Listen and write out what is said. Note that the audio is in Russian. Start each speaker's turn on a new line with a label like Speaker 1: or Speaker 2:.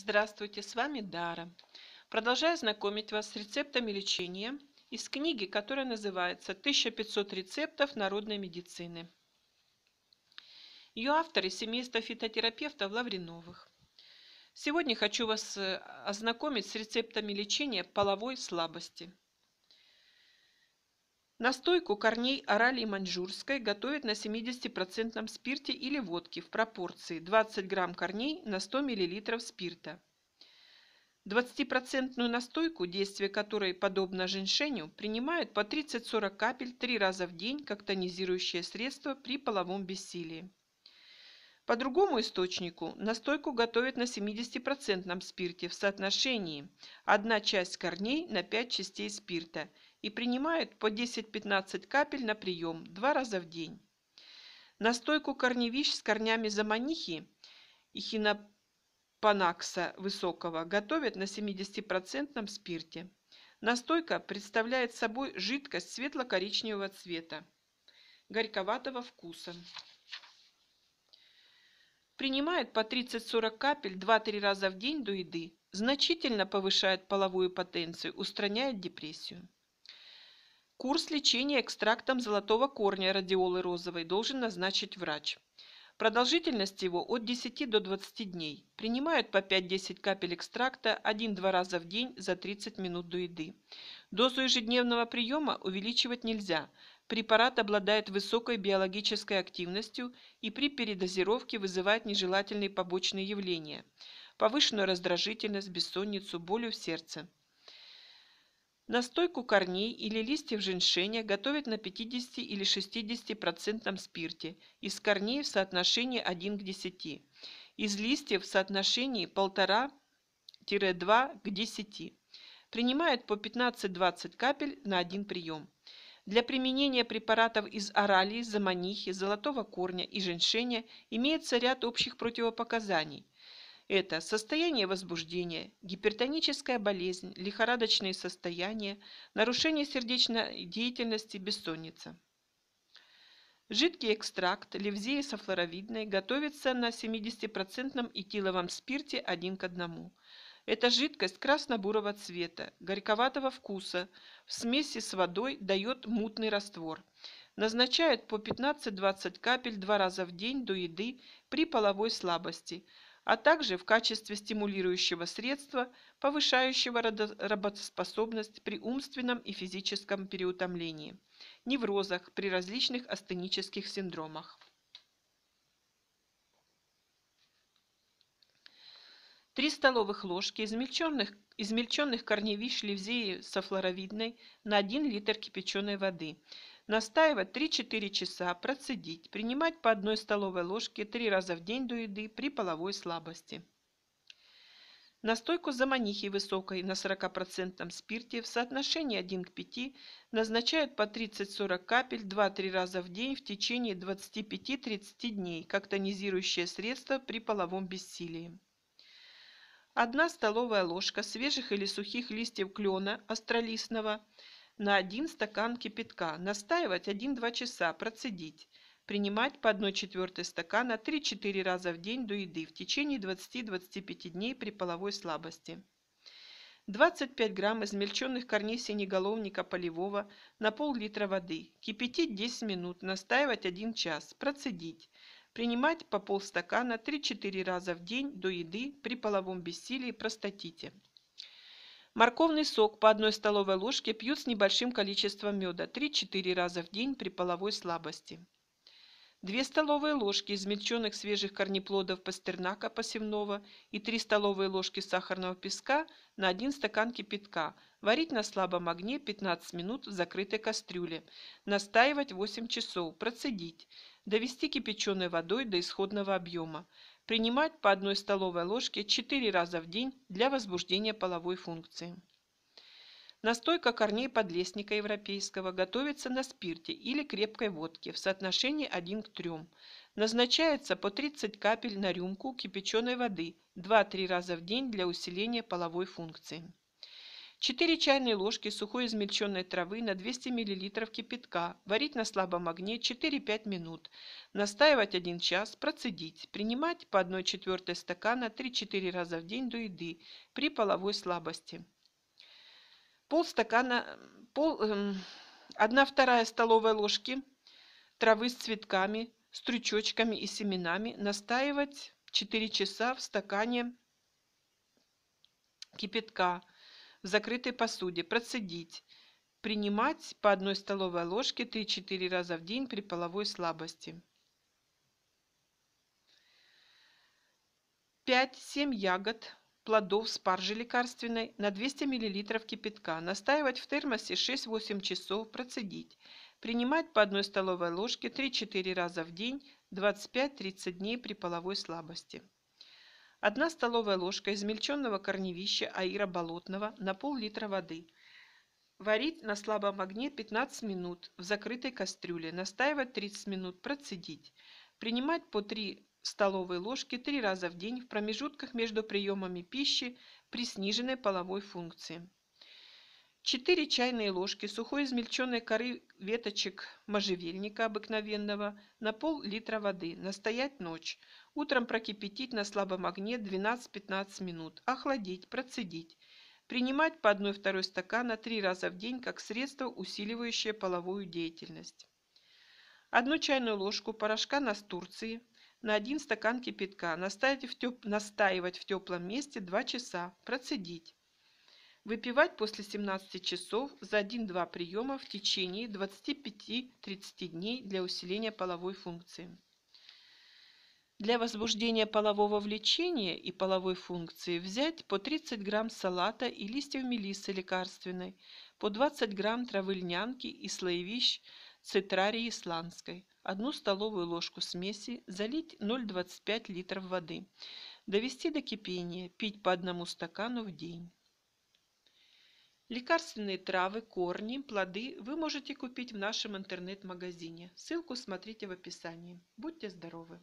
Speaker 1: Здравствуйте, с вами Дара. Продолжаю знакомить вас с рецептами лечения из книги, которая называется «1500 рецептов народной медицины». Ее авторы – семейство фитотерапевтов Лавриновых. Сегодня хочу вас э, ознакомить с рецептами лечения половой слабости – Настойку корней орали маньчжурской готовят на 70% спирте или водке в пропорции 20 грамм корней на 100 мл спирта. 20% настойку, действие которой подобно женьшеню, принимают по 30-40 капель 3 раза в день как тонизирующее средство при половом бессилии. По другому источнику настойку готовят на 70% спирте в соотношении 1 часть корней на 5 частей спирта – и принимают по 10-15 капель на прием два раза в день. Настойку корневищ с корнями заманихи и хинопанакса высокого готовят на 70% спирте. Настойка представляет собой жидкость светло-коричневого цвета, горьковатого вкуса. Принимает по 30-40 капель 2-3 раза в день до еды. Значительно повышает половую потенцию, устраняет депрессию. Курс лечения экстрактом золотого корня радиолы розовой должен назначить врач. Продолжительность его от 10 до 20 дней. Принимают по 5-10 капель экстракта 1-2 раза в день за 30 минут до еды. Дозу ежедневного приема увеличивать нельзя. Препарат обладает высокой биологической активностью и при передозировке вызывает нежелательные побочные явления. Повышенную раздражительность, бессонницу, болью в сердце. Настойку корней или листьев женьшеня готовят на 50 или 60% спирте, из корней в соотношении 1 к 10, из листьев в соотношении 1,5-2 к 10. Принимают по 15-20 капель на один прием. Для применения препаратов из оралии, заманихи, золотого корня и женьшеня имеется ряд общих противопоказаний – это состояние возбуждения, гипертоническая болезнь, лихорадочные состояния, нарушение сердечной деятельности, бессонница. Жидкий экстракт левзеи софлоровидной готовится на 70% этиловом спирте один к одному. Эта жидкость красно-бурого цвета, горьковатого вкуса, в смеси с водой дает мутный раствор. Назначают по 15-20 капель два раза в день до еды при половой слабости – а также в качестве стимулирующего средства, повышающего работоспособность при умственном и физическом переутомлении, неврозах, при различных астенических синдромах. Три столовых ложки измельченных, измельченных корневищ ливзеи со флоровидной на 1 литр кипяченой воды – Настаивать 3-4 часа, процедить, принимать по одной столовой ложке 3 раза в день до еды при половой слабости. Настойку заманихи высокой на 40% спирте в соотношении 1 к 5 назначают по 30-40 капель 2-3 раза в день в течение 25-30 дней, как тонизирующее средство при половом бессилии. Одна столовая ложка свежих или сухих листьев клена астролистного – на 1 стакан кипятка, настаивать 1-2 часа, процедить. Принимать по 1 1,4 стакана 3-4 раза в день до еды в течение 20-25 дней при половой слабости. 25 грамм измельченных корней синеголовника полевого на пол-литра воды. Кипятить 10 минут, настаивать 1 час, процедить. Принимать по полстакана 3-4 раза в день до еды при половом бессилии и простатите. Морковный сок по одной столовой ложке пьют с небольшим количеством меда 3-4 раза в день при половой слабости. 2 столовые ложки измельченных свежих корнеплодов пастернака посевного и 3 столовые ложки сахарного песка на 1 стакан кипятка. Варить на слабом огне 15 минут в закрытой кастрюле. Настаивать 8 часов. Процедить. Довести кипяченой водой до исходного объема принимать по одной столовой ложке 4 раза в день для возбуждения половой функции. Настойка корней подлесника европейского готовится на спирте или крепкой водке в соотношении 1 к 3. Назначается по 30 капель на рюмку кипяченой воды 2-3 раза в день для усиления половой функции. 4 чайные ложки сухой измельченной травы на 200 мл кипятка, варить на слабом огне 4-5 минут, настаивать 1 час, процедить, принимать по 1 четвертой стакана 3-4 раза в день до еды при половой слабости. Пол стакана, пол, э, эм, 1 вторая столовой ложки травы с цветками, стручочками и семенами, настаивать 4 часа в стакане кипятка, в закрытой посуде, процедить. Принимать по одной столовой ложке 3-4 раза в день при половой слабости. 5-7 ягод, плодов спаржи лекарственной на 200 мл кипятка. Настаивать в термосе 6-8 часов, процедить. Принимать по одной столовой ложке 3-4 раза в день 25-30 дней при половой слабости. 1 столовая ложка измельченного корневища аира болотного на пол-литра воды. Варить на слабом огне 15 минут в закрытой кастрюле, настаивать 30 минут, процедить. Принимать по 3 столовые ложки 3 раза в день в промежутках между приемами пищи при сниженной половой функции. 4 чайные ложки сухой измельченной коры веточек можжевельника обыкновенного на пол-литра воды. Настоять ночь. Утром прокипятить на слабом огне 12-15 минут. Охладить, процедить. Принимать по 1-2 стакана 3 раза в день как средство, усиливающее половую деятельность. Одну чайную ложку порошка настурции на 1 стакан кипятка. Настаивать в, Настаивать в теплом месте 2 часа. Процедить. Выпивать после 17 часов за 1-2 приема в течение 25-30 дней для усиления половой функции. Для возбуждения полового влечения и половой функции взять по 30 грамм салата и листьев мелисы лекарственной, по 20 грамм травы льнянки и слоевищ цитрарии исландской, одну столовую ложку смеси, залить 0,25 литров воды, довести до кипения, пить по одному стакану в день. Лекарственные травы, корни, плоды вы можете купить в нашем интернет-магазине. Ссылку смотрите в описании. Будьте здоровы!